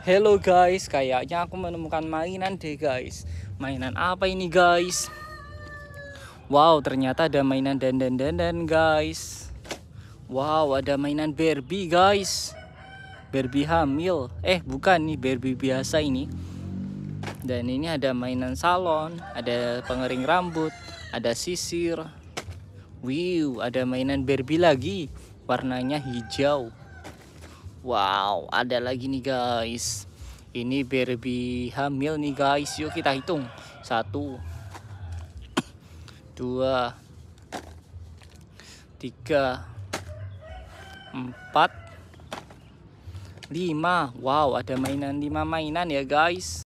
Hello guys, kayaknya aku menemukan mainan deh guys. Mainan apa ini guys? Wow, ternyata ada mainan dandan dandan guys. Wow, ada mainan Barbie guys. Barbie hamil. Eh, bukan nih Barbie biasa ini. Dan ini ada mainan salon, ada pengering rambut, ada sisir. Wow, ada mainan Barbie lagi. Warnanya hijau. Wow ada lagi nih guys Ini Barbie hamil nih guys Yuk kita hitung Satu Dua Tiga Empat Lima Wow ada mainan lima mainan ya guys